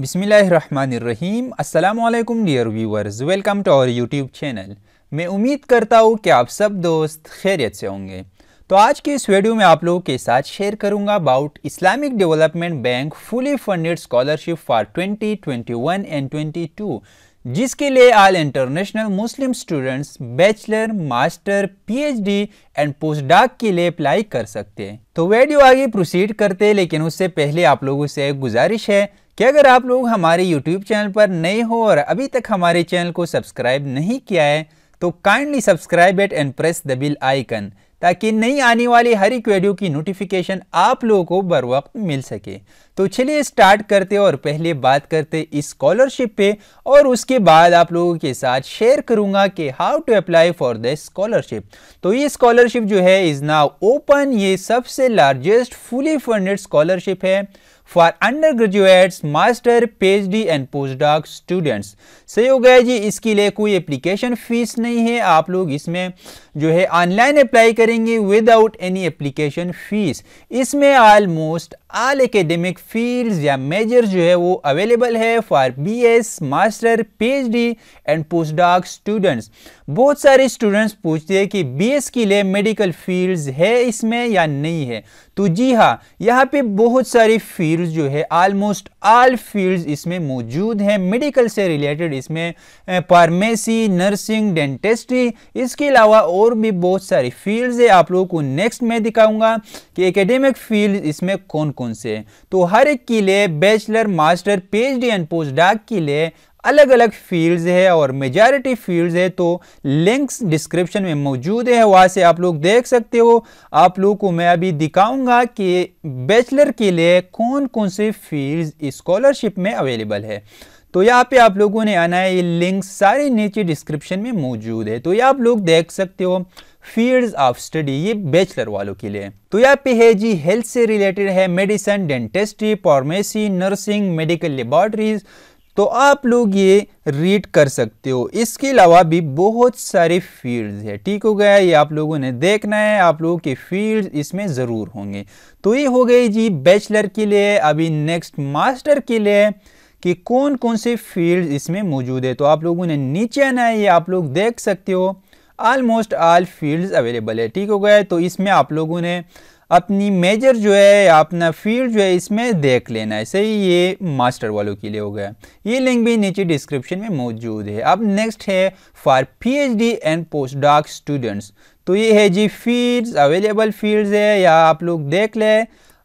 बिसमीम् अल्लाम dear viewers welcome to our YouTube channel मैं उम्मीद करता हूँ कि आप सब दोस्त खैरियत से होंगे तो आज के इस वीडियो में आप लोगों के साथ शेयर करूँगा about Islamic development bank fully funded scholarship for 2021 and 22 जिसके लिए all international Muslim students bachelor master PhD and post doc के लिए अप्लाई कर सकते हैं तो वीडियो आगे प्रोसीड करते लेकिन उससे पहले आप लोगों से एक गुजारिश है कि अगर आप लोग हमारे यूट्यूब चैनल पर नए हो और अभी तक हमारे चैनल को सब्सक्राइब नहीं किया है तो kindly subscribe it and press the bell icon ताकि नई आने वाली हर एक वीडियो की नोटिफिकेशन आप लोगों को बर वक्त मिल सके तो चलिए स्टार्ट करते और पहले बात करते इस स्कॉलरशिप पे और उसके बाद आप लोगों के साथ शेयर करूंगा कि how to apply for the scholarship तो ये स्कॉलरशिप जो है इज़ नाउ ओपन ये सबसे लार्जेस्ट फुली फंडेड स्कॉलरशिप है for undergraduates, master, PhD and postdoc students. सही हो गया जी इसके लिए कोई एप्लीकेशन फ़ीस नहीं है आप लोग इसमें जो है ऑनलाइन अप्लाई करेंगे विदाउट एनी एप्लीकेशन फ़ीस इसमें ऑलमोस्ट आल एकेडमिक फील्ड्स या मेजर जो है वो अवेलेबल है for BS master PhD and post doc students बहुत सारे स्टूडेंट्स पूछते हैं कि बीएस के लिए मेडिकल फील्ड्स है इसमें या नहीं है तो जी हाँ यहाँ पे बहुत सारी फील्ड्स जो है आलमोस्ट आल फील्ड्स इसमें मौजूद हैं मेडिकल से रिलेटेड इसमें फार्मेसी नर्सिंग डेंटिस्ट्री इसके अलावा और भी बहुत सारी फील्ड्स है आप लोगों को नेक्स्ट में दिखाऊंगा कि एकेडमिक फील्ड इसमें कौन कौन से तो हर एक के लिए bachelor master PhD and post doc के लिए अलग अलग फील्ड्स है और मेजॉरिटी फील्ड्स है तो लिंक्स डिस्क्रिप्शन में मौजूद है वहाँ से आप लोग देख सकते हो आप लोगों को मैं अभी दिखाऊंगा कि बैचलर के लिए कौन कौन से फील्ड्स स्कॉलरशिप में अवेलेबल है तो यहाँ पे आप लोगों ने आना है ये लिंक सारे नीचे डिस्क्रिप्शन में मौजूद है तो ये आप लोग देख सकते हो फील्ड्स ऑफ स्टडी ये बैचलर वालों के लिए तो यहाँ पे है जी हेल्थ से रिलेटेड है medicine dentistry pharmacy nursing medical laboratories तो आप लोग ये रीड कर सकते हो इसके अलावा भी बहुत सारे फील्ड्स है ठीक हो गया ये आप लोगों ने देखना है आप लोगों के फील्ड्स इसमें ज़रूर होंगे तो ये हो गई जी बैचलर के लिए अभी नेक्स्ट मास्टर के लिए कि कौन कौन से फील्ड इसमें मौजूद है तो आप लोगों ने नीचे आना है ये आप लोग देख सकते हो ऑलमोस्ट आल फील्ड्स अवेलेबल है ठीक हो गया तो इसमें आप लोगों ने अपनी मेजर जो है अपना फील्ड जो है इसमें देख लेना है सही ये मास्टर वालों के लिए हो गया ये लिंक भी नीचे डिस्क्रिप्शन में मौजूद है अब नेक्स्ट है for PhD and post doc students तो ये है जी फील्ड्स अवेलेबल फील्ड्स है या आप लोग देख ले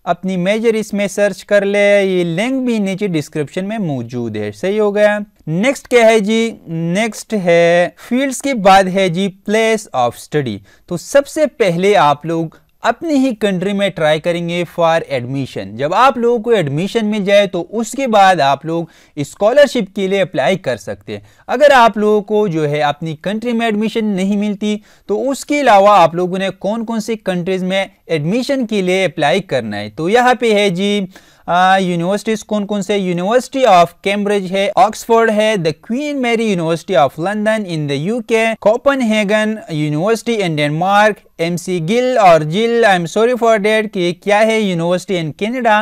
अपनी मेजर इसमें सर्च कर ले ये लिंक भी नीचे डिस्क्रिप्शन में मौजूद है सही हो गया नेक्स्ट क्या है जी नेक्स्ट है फील्ड्स के बाद है जी प्लेस ऑफ स्टडी तो सबसे पहले आप लोग अपनी ही कंट्री में ट्राई करेंगे फॉर एडमिशन जब आप लोगों को एडमिशन मिल जाए तो उसके बाद आप लोग स्कॉलरशिप के लिए अप्लाई कर सकते हैं अगर आप लोगों को जो है अपनी कंट्री में एडमिशन नहीं मिलती तो उसके अलावा आप लोगों ने कौन कौन से कंट्रीज़ में एडमिशन के लिए अप्लाई करना है तो यहाँ पे है जी यूनिवर्सिटीज कौन कौन से यूनिवर्सिटी ऑफ कैम्ब्रिज है ऑक्सफोर्ड है the Queen Mary university of London in the UK Hagen university in Denmark McGill और Gill I am sorry for that कि क्या है university in Canada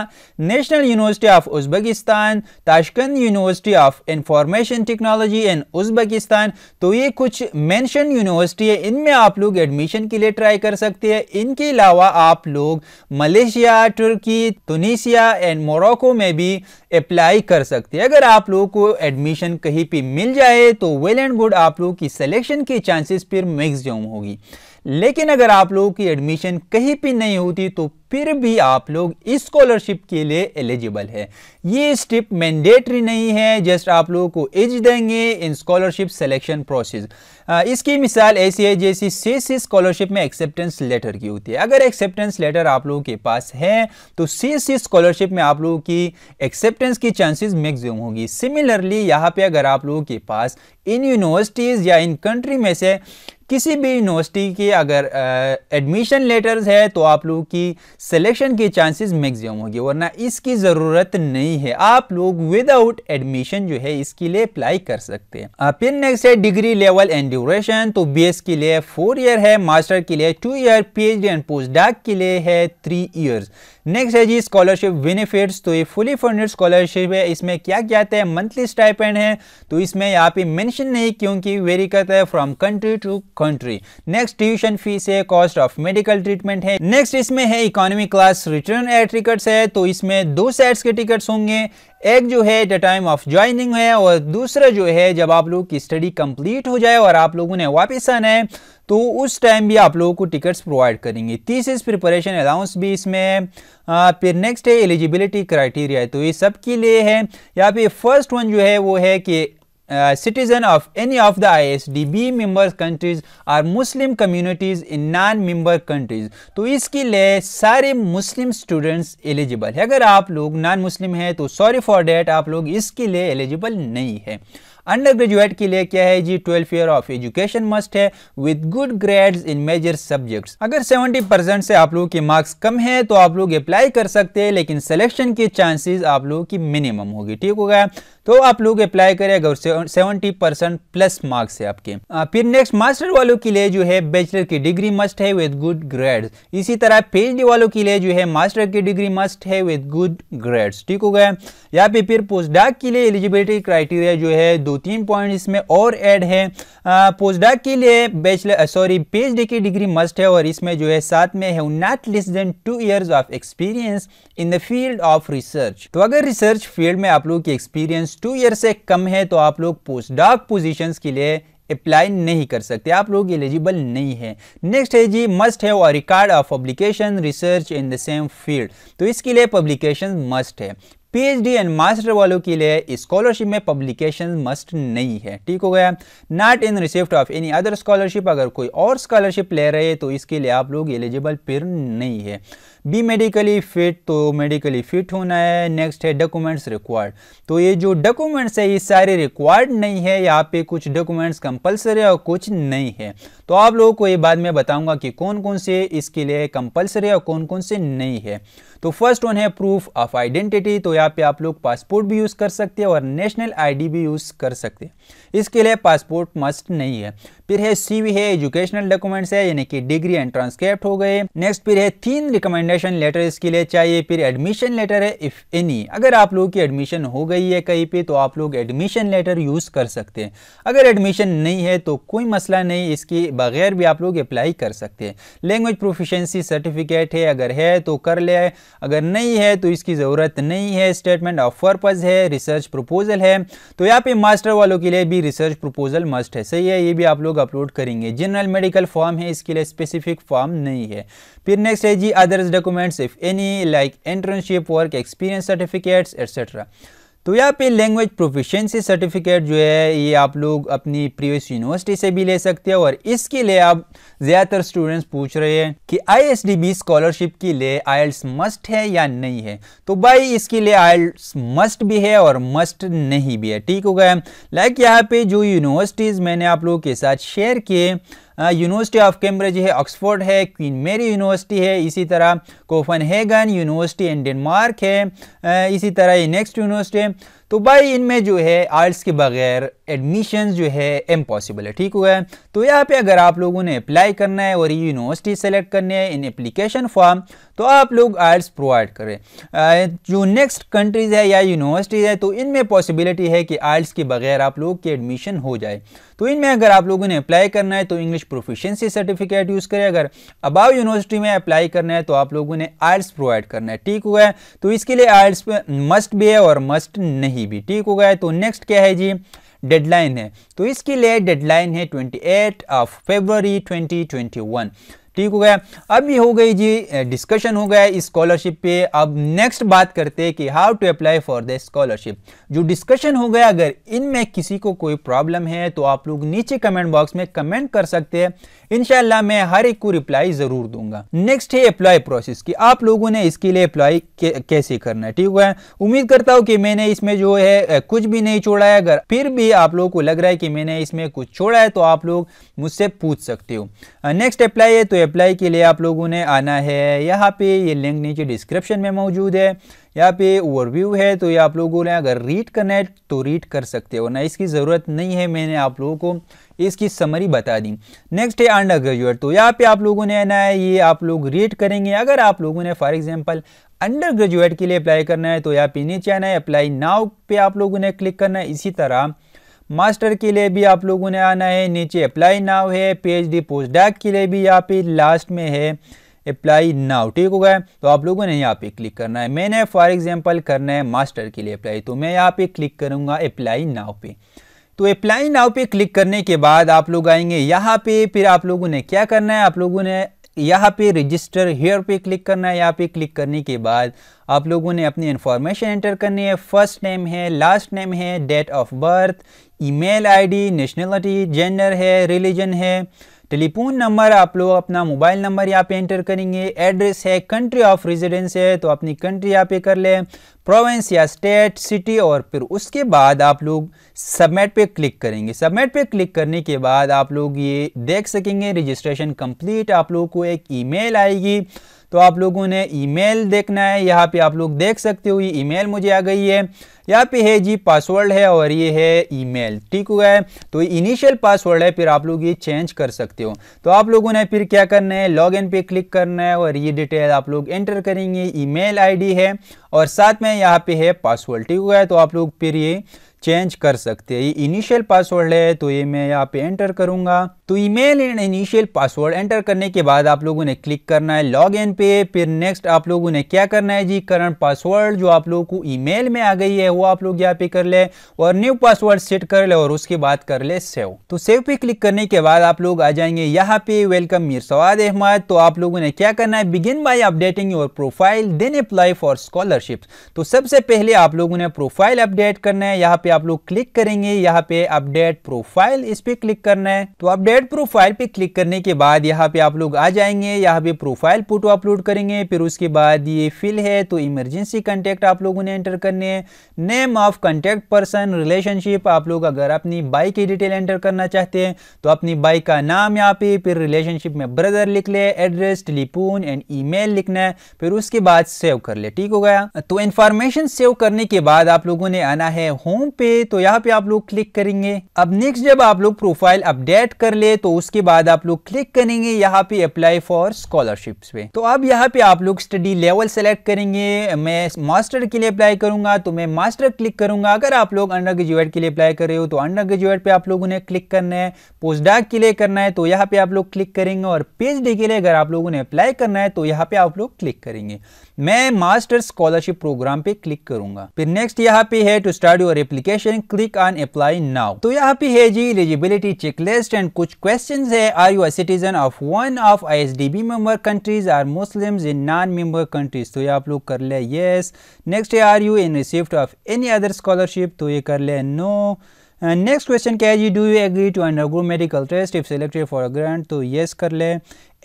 national university of Uzbekistan Tashkent university of information technology in Uzbekistan तो ये कुछ mention university है इनमें आप लोग एडमिशन के लिए ट्राई कर सकते हैं इनके अलावा आप लोग Malaysia Turkey Tunisia and and Morocco में भी अप्लाई कर सकते हैं अगर आप लोगों को एडमिशन कहीं पे मिल जाए तो वेल एंड गुड आप लोगों की सिलेक्शन के चांसेस फिर मैक्सिमम होगी लेकिन अगर आप लोगों की एडमिशन कहीं पर नहीं होती तो फिर भी आप लोग स्कॉलरशिप के लिए एलिजिबल है ये स्टेप मैंडेटरी नहीं है जस्ट आप लोगों को एज देंगे इन स्कॉलरशिप सिलेक्शन प्रोसेस इसकी मिसाल ऐसी है जैसे सी स्कॉलरशिप में एक्सेप्टेंस लेटर की होती है अगर एक्सेप्टेंस लेटर आप लोगों के पास है तो सी स्कॉलरशिप में आप लोगों की एक्सेप्टेंस की चांसेस मैक्सिमम होगी सिमिलरली यहाँ पे अगर आप लोगों के पास इन यूनिवर्सिटीज़ या इन कंट्री में से किसी भी यूनिवर्सिटी के अगर एडमिशन लेटर्स है तो आप लोग की सिलेक्शन के चांसेस मैक्सिमम होगी वरना इसकी ज़रूरत नहीं है आप लोग विदाउट एडमिशन जो है इसके लिए अप्लाई कर सकते हैं फिर नेक्स्ट है डिग्री लेवल एंड ड्यूरेशन तो बी के लिए फोर ईयर है मास्टर के लिए two year P and post doc के लिए है थ्री ईयर्स नेक्स्ट है जी स्कॉलरशिप बेनिफिट्स तो ये फुली फंडेड स्कॉलरशिप है इसमें क्या क्या आता है मंथली स्टाइपेंड है तो इसमें यहाँ पे मेंशन नहीं क्योंकि वेरी करता है from country to country next tuition fees है कॉस्ट ऑफ मेडिकल ट्रीटमेंट है नेक्स्ट इसमें है economy class return air tickets है तो इसमें दो सेट्स के टिकट्स होंगे एक जो है द टाइम ऑफ ज्वाइनिंग है और दूसरा जो है जब आप लोग की स्टडी कंप्लीट हो जाए और आप लोगों ने वापस आना है तो उस टाइम भी आप लोगों को टिकट्स प्रोवाइड करेंगे तीस प्रिपरेशन अलाउंस भी इसमें आ, फिर नेक्स्ट है एलिजिबिलिटी क्राइटेरिया तो ये सब के लिए है या फिर फर्स्ट वन जो है वो है कि uh, citizen of any of the ISDB member countries or Muslim communities in non-member countries तो इसके लिए सारे मुस्लिम स्टूडेंट्स एलिजिबल है अगर आप लोग नॉन मुस्लिम हैं तो सॉरी फॉर डेट आप लोग इसके लिए एलिजिबल नहीं है अंडर ग्रेजुएट के लिए क्या है जी twelfth year of education must है with good grades in major subjects अगर 70 परसेंट से आप लोगों के मार्क्स कम है तो आप लोग अप्लाई कर सकते हैं लेकिन सिलेक्शन के चांसेस आप लोगों की मिनिमम होगी ठीक होगा तो आप लोग अप्लाई करेगा सेवेंटी परसेंट प्लस मार्क्स है आपके आ, फिर नेक्स्ट मास्टर वालों के लिए जो है बैचलर की डिग्री मस्ट है विद गुड ग्रेड्स इसी तरह पी वालों के लिए जो है मास्टर की डिग्री मस्ट है विद गुड ग्रेड्स ठीक हो गया यहाँ पे फिर डाक के लिए एलिजिबिलिटी क्राइटेरिया जो है दो तीन पॉइंट इसमें और एड है पोस्ट डाक के लिए बैचलर सॉरी पी की डिग्री मस्ट है और इसमें जो है साथ में है not less than two years of experience in the field of research तो अगर रिसर्च फील्ड में आप लोग की एक्सपीरियंस टू ईयर से कम है तो आप लोग पोस्ट डॉक पोजिशन के लिए अप्लाई नहीं कर सकते आप लोग एलिजिबल नहीं है नेक्स्ट है जी मस्ट है record of publication research in the same field तो इसके लिए पब्लिकेशन मस्ट है पीएचडी एंड मास्टर वालों के लिए स्कॉलरशिप में पब्लिकेशन मस्ट नहीं है ठीक हो गया not in receipt of any other scholarship अगर कोई और स्कॉलरशिप ले रहे हैं तो इसके लिए आप लोग एलिजिबल फिर नहीं है बी मेडिकली फिट तो मेडिकली फिट होना है नेक्स्ट है डॉक्यूमेंट्स रिक्वायर्ड तो ये जो डॉक्यूमेंट्स है ये सारे रिक्वायर्ड नहीं है यहाँ पे कुछ डॉक्यूमेंट्स कंपलसरी और कुछ नहीं है तो आप लोगों को ये बाद में बताऊंगा कि कौन कौन से इसके लिए कंपलसरी और कौन कौन से नहीं है तो फर्स्ट वन है प्रूफ ऑफ आइडेंटिटी तो यहाँ पे आप लोग पासपोर्ट भी यूज़ कर सकते हैं और नेशनल आईडी भी यूज़ कर सकते हैं इसके लिए पासपोर्ट मस्ट नहीं है फिर है सीवी है एजुकेशनल डॉक्यूमेंट्स है यानी कि डिग्री एंड ट्रांसक्रिप्ट हो गए नेक्स्ट फिर है तीन रिकमेंडेशन लेटर इसके लिए चाहिए फिर एडमिशन लेटर है इफ एनी अगर आप लोगों की एडमिशन हो गई है कहीं पे तो आप लोग एडमिशन लेटर यूज कर सकते हैं अगर एडमिशन नहीं है तो कोई मसला नहीं इसके बगैर भी आप लोग अप्लाई कर सकते हैं लैंग्वेज प्रोफिशेंसी सर्टिफिकेट है अगर है तो कर ले अगर नहीं है तो इसकी ज़रूरत नहीं है स्टेटमेंट ऑफ पर्पज़ है रिसर्च प्रपोजल है तो यहाँ पे मास्टर वालों के लिए भी रिसर्च प्रपोजल मस्ट है सही है ये भी आप लोग अपलोड करेंगे जनरल मेडिकल फॉर्म है इसके लिए स्पेसिफिक फॉर्म नहीं है फिर नेक्स्ट है जी others documents if any like internship work experience certificates etcetera तो यहाँ पे लैंग्वेज प्रोफिशिएंसी सर्टिफिकेट जो है ये आप लोग अपनी प्रीवियस यूनिवर्सिटी से भी ले सकते हैं और इसके लिए आप ज़्यादातर स्टूडेंट्स पूछ रहे हैं कि आई स्कॉलरशिप के लिए आयल्स मस्ट है या नहीं है तो भाई इसके लिए आयल्स मस्ट भी है और मस्ट नहीं भी है ठीक हो गया लाइक यहाँ पे जो यूनिवर्सिटीज़ मैंने आप लोगों के साथ शेयर किए यूनिवर्सिटी ऑफ कैम्ब्रिज है ऑक्सफोर्ड है क्वीन मेरी यूनिवर्सिटी है इसी तरह कोफनहेगन यूनिवर्सिटी इन डेनमार्क है इसी तरह ये नेक्स्ट यूनिवर्सिटी है तो भाई इनमें जो है आर्ट्स के बगैर एडमिशन जो है इम्पॉसिबल है ठीक हुआ है तो यहाँ पे अगर आप लोगों ने अप्लाई करना है और यूनिवर्सिटी सेलेक्ट करनी है इन एप्लीकेशन फॉर्म तो आप लोग आर्ट्स प्रोवाइड करें जो नेक्स्ट कंट्रीज़ है या यूनिवर्सिटीज़ है तो इनमें पॉसिबिलिटी है कि आर्ट्स के बगैर आप लोग की एडमिशन हो जाए तो इनमें अगर आप लोगों ने अप्लाई करना है तो इंग्लिश प्रोफिशेंसी सर्टिफिकेट यूज़ करें अगर अबाव यूनिवर्सिटी में अप्लाई करना है तो आप लोगों ने आयल्स प्रोवाइड करना है ठीक हुआ है तो इसके लिए आयल्स मस्ट भी है और मस्ट नहीं भी ठीक हो गया है तो नेक्स्ट क्या है जी डेडलाइन है तो इसके लिए डेडलाइन है एट ऑफ ट्वेंटी वन ठीक हो गया अब ये हो गई जी डिस्कशन हो गया स्कॉलरशिप पे अब नेक्स्ट बात करते हैं कि how to apply for the scholarship जो डिस्कशन हो गया अगर इनमें किसी को कोई प्रॉब्लम है तो आप लोग नीचे कमेंट बॉक्स में कमेंट कर सकते हैं इनशाला मैं हर एक को रिप्लाई जरूर दूंगा नेक्स्ट है अप्लाई प्रोसेस की आप लोगों ने इसके लिए अप्लाई कैसे करना है ठीक है उम्मीद करता हूँ कि मैंने इसमें जो है कुछ भी नहीं छोड़ा है अगर फिर भी आप लोगों को लग रहा है कि मैंने इसमें कुछ छोड़ा है तो आप लोग मुझसे पूछ सकते हो नेक्स्ट अप्लाई है तो अप्लाई के लिए आप लोगों ने आना है यहाँ पे ये लिंक नीचे डिस्क्रिप्शन में मौजूद है यहाँ पे ओवरव्यू है तो ये आप लोगों ने अगर रीड करना है तो रीड कर सकते हो ना इसकी ज़रूरत नहीं है मैंने आप लोगों को इसकी समरी बता दी नेक्स्ट है अंडर ग्रेजुएट तो यहाँ पे आप लोगों ने आना है ये आप लोग रेट करेंगे अगर आप लोगों ने फॉर एग्जाम्पल अंडर ग्रेजुएट के लिए अप्लाई करना है तो यहाँ पे नीचे आना है अप्लाई नाव पे आप लोगों ने क्लिक करना है इसी तरह मास्टर के लिए भी आप लोगों ने आना है नीचे अप्लाई नाव है पीएचडी पोस्ट डैक के लिए भी यहाँ पे लास्ट में है अप्लाई नाउ ठीक हो गया तो आप लोगों ने यहाँ पे क्लिक करना है मैंने फॉर एग्जांपल करना है मास्टर के लिए अप्लाई तो मैं यहाँ पे क्लिक करूँगा अप्लाई नाउ पे तो अप्लाई नाव पे क्लिक करने के बाद आप लोग आएंगे यहाँ पे फिर आप लोगों ने क्या करना है आप लोगों ने यहाँ पे रजिस्टर हेयर पे क्लिक करना है यहाँ पे क्लिक करने के बाद आप लोगों ने अपनी इन्फॉर्मेशन एंटर करनी है फर्स्ट नेम है लास्ट नेम है date of birth email ID nationality gender है रिलीजन है टेलीफोन नंबर आप लोग अपना मोबाइल नंबर यहाँ पे एंटर करेंगे एड्रेस है कंट्री ऑफ रेजिडेंस है तो अपनी कंट्री यहाँ पे कर लें प्रोविंस या स्टेट सिटी और फिर उसके बाद आप लोग सबमिट पे क्लिक करेंगे सबमिट पे क्लिक करने के बाद आप लोग ये देख सकेंगे रजिस्ट्रेशन कंप्लीट आप लोग को एक ईमेल आएगी तो आप लोगों ने ईमेल देखना है यहाँ पे आप लोग देख सकते हो ये ईमेल मुझे आ गई है यहाँ पे है जी पासवर्ड है और ये है ईमेल ठीक हुआ है तो इनिशियल पासवर्ड है फिर आप लोग ये चेंज कर सकते हो तो आप लोगों ने फिर क्या करना है लॉगिन पे क्लिक करना है और ये डिटेल आप लोग एंटर करेंगे ईमेल आईडी है और साथ में यहाँ पे है पासवर्ड ठीक हुआ है तो आप लोग फिर ये चेंज कर सकते हैं ये इनिशियल पासवर्ड है तो ये मैं यहाँ पे एंटर करूंगा तो email and initial password enter करने के बाद आप लोगों ने क्लिक करना है लॉग इन पे फिर नेक्स्ट आप लोगों ने क्या करना है जी करंट पासवर्ड जो आप लोगों को ईमेल में आ गई है वो आप लोग यहाँ पे कर ले और न्यू पासवर्ड सेट कर ले और उसके बाद कर ले सेव तो सेव पे क्लिक करने के बाद आप लोग आ जाएंगे यहाँ पे वेलकम मीर सवाद अहमद तो आप लोगों ने क्या करना है begin by updating your profile then apply for scholarship तो सबसे पहले आप लोगों ने प्रोफाइल अपडेट करना है यहाँ पे पे आप लोग क्लिक करेंगे यहाँ पे अपडेट प्रोफाइल इस पे क्लिक करना है तो अपडेट प्रोफाइल पे क्लिक करने के बाद यहाँ पे आप लोग आ जाएंगे यहाँ पे प्रोफाइल फोटो अपलोड करेंगे फिर उसके बाद ये फिल है तो इमरजेंसी कॉन्टेक्ट आप लोगों ने एंटर करने है name of contact person relationship आप लोग अगर अपनी बाइक की डिटेल एंटर करना चाहते हैं तो अपनी बाइक का नाम यहाँ पे फिर रिलेशनशिप में ब्रदर लिख ले एड्रेस टेलीफोन एंड ईमेल लिखना है फिर उसके बाद सेव कर ले ठीक हो गया तो इन्फॉर्मेशन सेव करने के बाद आप लोगों ने आना है होम पे तो यहाँ पे आप लोग क्लिक करेंगे अब नेक्स्ट जब आप लोग प्रोफाइल अपडेट कर ले तो उसके बाद आप लोग क्लिक करेंगे यहाँ पे अप्लाई फॉर स्कॉलरशिप पे तो अब यहाँ पे आप लोग स्टडी लेवल सेलेक्ट करेंगे मैं मास्टर के लिए अप्लाई करूंगा तो मैं मास्टर क्लिक करूंगा अगर आप लोग अंडर ग्रेजुएट के लिए अप्लाई कर रहे हो तो अंडर ग्रेजुएट पे आप लोग उन्हें क्लिक करना है पोस्ट डाक के लिए करना है तो यहाँ पे आप लोग क्लिक करेंगे और पीएचडी के लिए अगर आप लोगों ने अप्लाई करना है तो यहाँ पे आप लोग क्लिक करेंगे मैं मास्टर स्कॉलरशिप प्रोग्राम पे क्लिक करूंगा फिर नेक्स्ट यहाँ पे है to start your application application click on apply now तो यहाँ पे है जी एलिजिबिलिटी चेक लिस्ट एंड कुछ क्वेश्चन है are you citizen of one of I S D B member countries are Muslim in non member countries तो ये आप लोग कर ले yes next are you in receipt of any other scholarship तो ये कर ले नो नेक्स्ट क्वेश्चन क्या है जी do you agree to under medical test if selected for a grant तो येस कर ले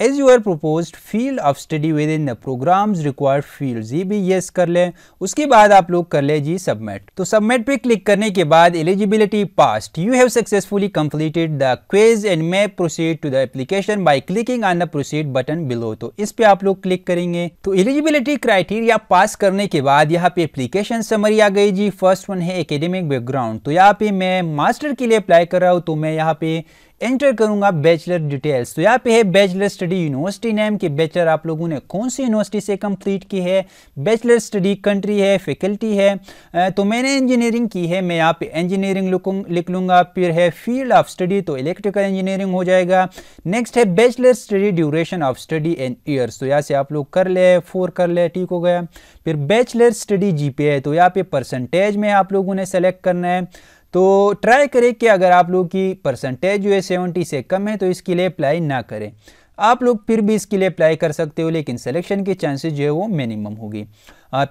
as your propose field of study with in the programs required field ये भी येस कर लें उसके बाद आप लोग कर लें जी सबमिट तो सबमिट पे क्लिक करने के बाद eligibility past you have successfully completed the quiz and may proceed to the application by clicking on the proceed button below तो इस पे आप लोग क्लिक करेंगे तो एलिजिबिलिटी क्राइटेरिया पास करने के बाद यहाँ पे एप्लीकेशन समरी आ गई जी फर्स्ट वन है एकेडमिक बैकग्राउंड तो यहाँ पे मैं मास्टर के लिए अप्लाई कर रहा हूँ तो मैं यहाँ पे एंटर करूंगा बैचलर डिटेल्स तो यहाँ पे है बैचलर स्टडी यूनिवर्सिटी नेम कि बैचलर आप लोगों ने कौन सी यूनिवर्सिटी से कंप्लीट की है बैचलर स्टडी कंट्री है फैकल्टी है तो मैंने इंजीनियरिंग की है मैं यहाँ पे इंजीनियरिंग लिख लूंगा फिर है फील्ड ऑफ स्टडी तो इलेक्ट्रिकल इंजीनियरिंग हो जाएगा नेक्स्ट है bachelor study duration of study and years तो यहाँ से आप लोग कर ले फोर कर ले ठीक हो गया फिर बैचलर स्टडी जी तो यहाँ पे परसेंटेज में आप लोगों ने सेलेक्ट करना है तो ट्राई करें कि अगर आप लोग की परसेंटेज जो है सेवेंटी से कम है तो इसके लिए अप्लाई ना करें आप लोग फिर भी इसके लिए अप्लाई कर सकते हो लेकिन सिलेक्शन के चांसेस जो है वो मिनिमम होगी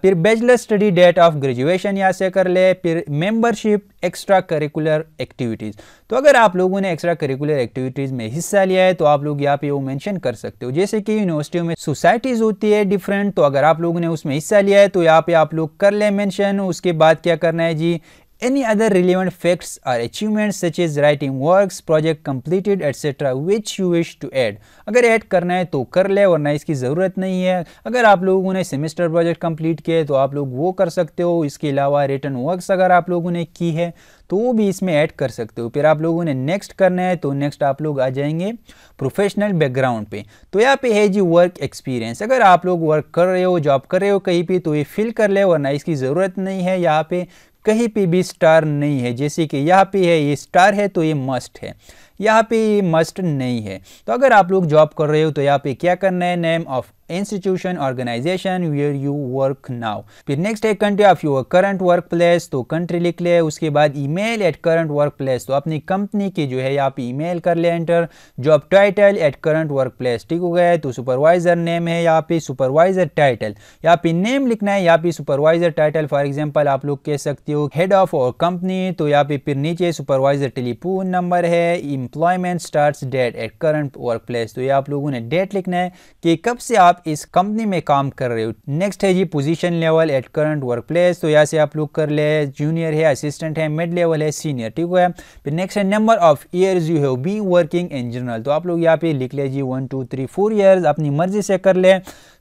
फिर bachelor study date of graduation यहाँ से कर ले फिर मेंबरशिप एक्स्ट्रा करिकुलर एक्टिविटीज़ तो अगर आप लोगों ने एक्स्ट्रा करिकुलर एक्टिविटीज़ में हिस्सा लिया है तो आप लोग यहाँ पे वो मेंशन कर सकते हो जैसे कि यूनिवर्सिटियों में सोसाइटीज़ होती है डिफरेंट तो अगर आप लोगों ने उसमें हिस्सा लिया है तो यहाँ पे आप लोग कर लें मैंशन उसके बाद क्या करना है जी any other relevant facts or achievements such as writing works, project completed etc. which you wish to add. अगर ऐड करना है तो कर ले वरना इसकी ज़रूरत नहीं है अगर आप लोगों ने सेमेस्टर प्रोजेक्ट कंप्लीट किए तो आप लोग वो कर सकते हो इसके अलावा रिटर्न वर्क्स अगर आप लोगों ने की है तो वो भी इसमें ऐड कर सकते हो फिर आप लोगों ने नेक्स्ट करना है तो नेक्स्ट आप लोग आ जाएंगे प्रोफेशनल बैकग्राउंड पे तो यहाँ पे है जी वर्क एक्सपीरियंस अगर आप लोग वर्क कर रहे हो जॉब कर रहे हो कहीं पर तो ये फिल कर ले वरना इसकी ज़रूरत नहीं है यहाँ पे कहीं पे भी स्टार नहीं है जैसे कि यहाँ पे है ये स्टार है तो ये मस्ट है यहाँ पे ये मस्ट नहीं है तो अगर आप लोग जॉब कर रहे हो तो यहाँ पे क्या करना है name of institution organisation where you work now फिर नेक्स्ट है country of your current work place तो कंट्री लिख ले उसके बाद email at current work place तो अपनी कंपनी की जो है आप ई मेल कर ले enter job title at current work place ठीक हो गया तो सुपरवाइजर नेम है यहाँ पे सुपरवाइजर टाइटल यहाँ पे नेम लिखना है यहाँ पे सुपरवाइजर टाइटल फॉर एग्जाम्पल आप लोग कह सकते हो हेड ऑफ और कंपनी तो यहाँ पे फिर नीचे सुपरवाइजर टेलीफोन नंबर है employment start date at current work place तो ये आप लोगों ने डेट लिखना है कि कब से आप इस कंपनी में काम कर रहे हो नेक्स्ट है जी position level at current work place तो यहाँ से आप लोग कर ले जूनियर है असिस्टेंट है मिड लेवल है सीनियर ठीक है फिर नेक्स्ट है number of years you have be working in general तो आप लोग यहाँ पे लिख ले जी one two three four years अपनी मर्जी से कर ले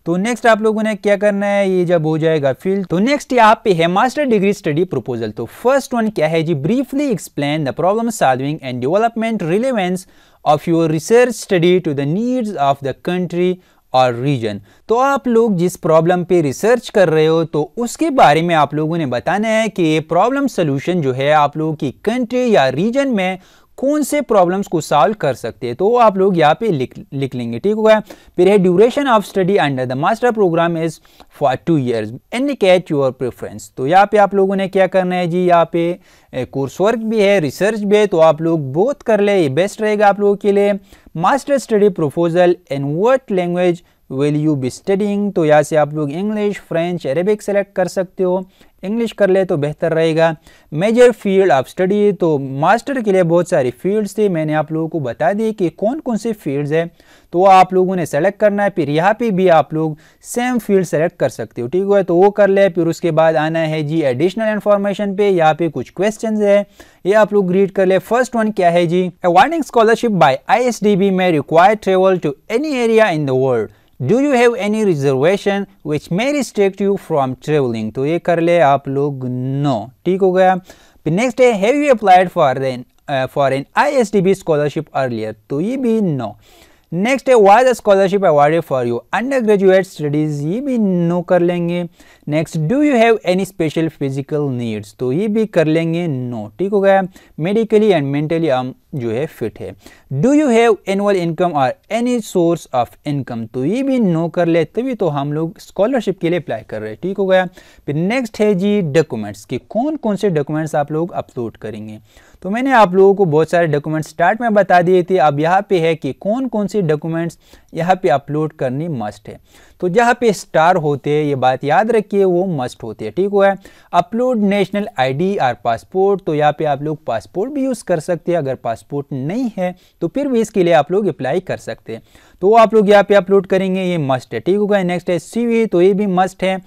तो नेक्स्ट आप लोगों ने क्या करना है ये जब हो जाएगा फिल तो नेक्स्ट यहाँ पे है मास्टर डिग्री स्टडी प्रपोजल तो फर्स्ट वन क्या है जी briefly explain the problem solving and development relevance of your research study to the needs of the country or region तो आप लोग जिस प्रॉब्लम पे रिसर्च कर रहे हो तो उसके बारे में आप लोगों ने बताना है कि ये प्रॉब्लम सोल्यूशन जो है आप लोगों की कंट्री या रीजन में कौन से प्रॉब्लम्स को सॉल्व कर सकते हैं तो आप लोग यहाँ पे लिख लिख लेंगे ठीक हो गया फिर है duration of study under the master program is for two years and catch your preference तो यहाँ पे आप लोगों ने क्या करना है जी यहाँ पे कोर्स वर्क भी है रिसर्च भी है तो आप लोग बोथ कर ले ये बेस्ट रहेगा आप लोगों के लिए master study proposal in what language will you be studying तो यहाँ से आप लोग इंग्लिश फ्रेंच अरेबिक सेलेक्ट कर सकते हो इंग्लिश कर ले तो बेहतर रहेगा मेजर फील्ड आप स्टडी तो मास्टर के लिए बहुत सारी फील्ड्स थी मैंने आप लोगों को बता दी कि कौन कौन से फील्ड्स है तो आप लोगों ने सेलेक्ट करना है फिर यहाँ पे भी आप लोग सेम फील्ड सेलेक्ट कर सकते हो ठीक है तो वो कर ले फिर उसके बाद आना है जी एडिशनल इन्फॉर्मेशन पे यहाँ पे कुछ क्वेश्चन है ये आप लोग रीड कर ले फर्स्ट वन क्या है जी awarding scholarship by I S D B may require travel to any area in the world do you have any reservation which may restrict you from travelling तो ये कर ले आप लोग नो ठीक हो गया नेक्स्ट है have you applied for an for an I S T B scholarship earlier तो ये भी नो no. नेक्स्ट है was scholarship award for you under graduate studies ये भी नो कर लेंगे next do you have any special physical needs तो ये भी कर लेंगे नो ठीक हो गया मेडिकली एंड मेंटली हम जो है फिट है do you have annual income or any source of income तो ये भी नो कर ले तभी तो हम लोग स्कॉलरशिप के लिए अप्लाई कर रहे हैं ठीक हो गया फिर नेक्स्ट है जी डॉक्यूमेंट्स कि कौन कौन से डॉक्यूमेंट्स आप लोग अपलोड करेंगे तो मैंने आप लोगों को बहुत सारे डॉक्यूमेंट स्टार्ट में बता दिए थे अब यहाँ पे है कि कौन कौन से डॉक्यूमेंट्स यहाँ पे अपलोड करनी मस्ट है तो जहाँ पे स्टार होते हैं ये बात याद रखिए वो मस्ट होते हैं ठीक हुआ है upload national ID or passport तो यहाँ पे आप लोग पासपोर्ट भी यूज़ कर सकते हैं अगर पासपोर्ट नहीं है तो फिर भी इसके लिए आप लोग अप्लाई कर सकते हैं तो आप लोग यहाँ पे अपलोड करेंगे ये मस्ट है ठीक होगा नेक्स्ट है सी तो ये भी मस्ट है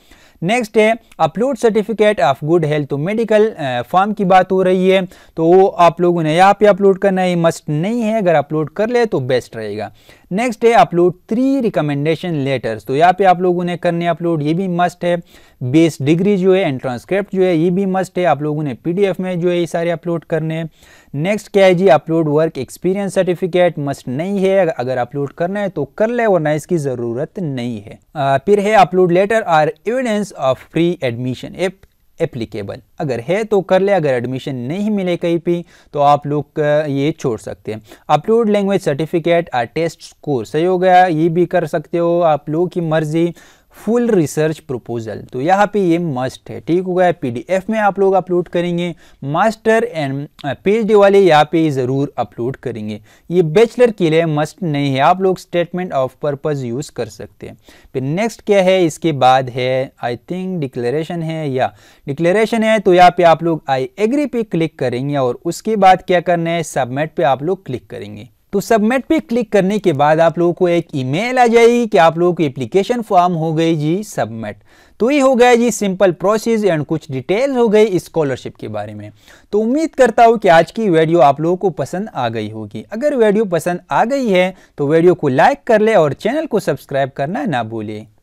नेक्स्ट है upload certificate of good health तो मेडिकल फॉर्म की बात हो रही है तो वो आप लोगों ने यहाँ पे अपलोड करना है मस्ट नहीं है अगर अपलोड कर ले तो बेस्ट रहेगा नेक्स्ट है अपलोड थ्री रिकमेंडेशन लेटर्स तो यहाँ पे आप लोगों ने करने अपलोड ये भी मस्ट है बेस डिग्री जो है एंड ट्रांसक्रिप्ट जो है ये भी मस्ट है आप लोगों ने पीडीएफ में जो है ये सारे अपलोड करने नेक्स्ट क्या है जी upload work experience certificate must नहीं है अगर अपलोड करना है तो कर ले वरना इसकी ज़रूरत नहीं है आ, फिर है upload letter or evidence of free admission applicable अगर है तो कर ले अगर एडमिशन नहीं मिले कहीं पे तो आप लोग ये छोड़ सकते हैं upload language certificate or test score सही हो गया ये भी कर सकते हो आप लोगों की मर्ज़ी फुल रिसर्च प्रपोजल तो यहाँ पे ये मस्ट है ठीक हो गया पीडीएफ में आप लोग अपलोड करेंगे मास्टर एंड पीएचडी वाले यहाँ पे ज़रूर अपलोड करेंगे ये बैचलर के लिए मस्ट नहीं है आप लोग स्टेटमेंट ऑफ पर्पज़ यूज़ कर सकते हैं फिर नेक्स्ट क्या है इसके बाद है आई थिंक डिक्लेरेशन है या डिक्लेरेशन है तो यहाँ पे आप लोग आई एग्री पे क्लिक करेंगे और उसके बाद क्या करना है सबमिट पर आप लोग क्लिक करेंगे तो सबमिट पे क्लिक करने के बाद आप लोगों को एक ईमेल आ जाएगी कि आप लोगों की एप्लीकेशन फॉर्म हो गई जी सबमिट तो ये हो गया जी सिंपल प्रोसेस एंड कुछ डिटेल हो गई स्कॉलरशिप के बारे में तो उम्मीद करता हूँ कि आज की वीडियो आप लोगों को पसंद आ गई होगी अगर वीडियो पसंद आ गई है तो वीडियो को लाइक कर ले और चैनल को सब्सक्राइब करना ना भूलें